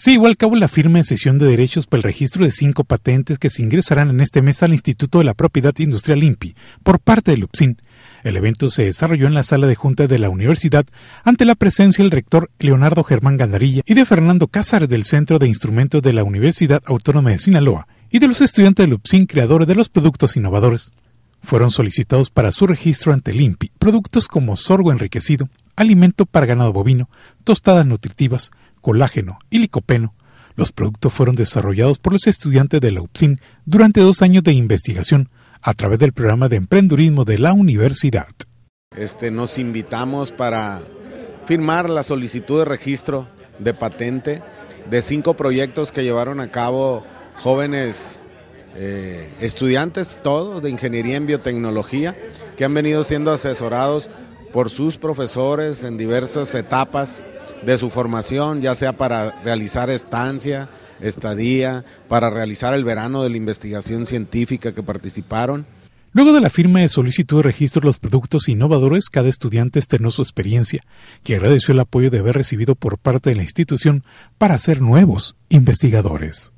Se llevó a cabo la firma en sesión de derechos para el registro de cinco patentes que se ingresarán en este mes al Instituto de la Propiedad Industrial INPI por parte de Lupsin. El evento se desarrolló en la sala de juntas de la universidad ante la presencia del rector Leonardo Germán Galdarilla y de Fernando Cázar del Centro de Instrumentos de la Universidad Autónoma de Sinaloa y de los estudiantes de LUPSIN creadores de los productos innovadores. Fueron solicitados para su registro ante el INPI productos como sorgo enriquecido, alimento para ganado bovino, tostadas nutritivas, colágeno y licopeno. Los productos fueron desarrollados por los estudiantes de la UPSIN durante dos años de investigación a través del programa de emprendurismo de la universidad. Este, nos invitamos para firmar la solicitud de registro de patente de cinco proyectos que llevaron a cabo jóvenes eh, estudiantes, todos de ingeniería en biotecnología, que han venido siendo asesorados por sus profesores en diversas etapas de su formación, ya sea para realizar estancia, estadía, para realizar el verano de la investigación científica que participaron. Luego de la firma de solicitud de registro de los productos innovadores, cada estudiante estrenó su experiencia, que agradeció el apoyo de haber recibido por parte de la institución para ser nuevos investigadores.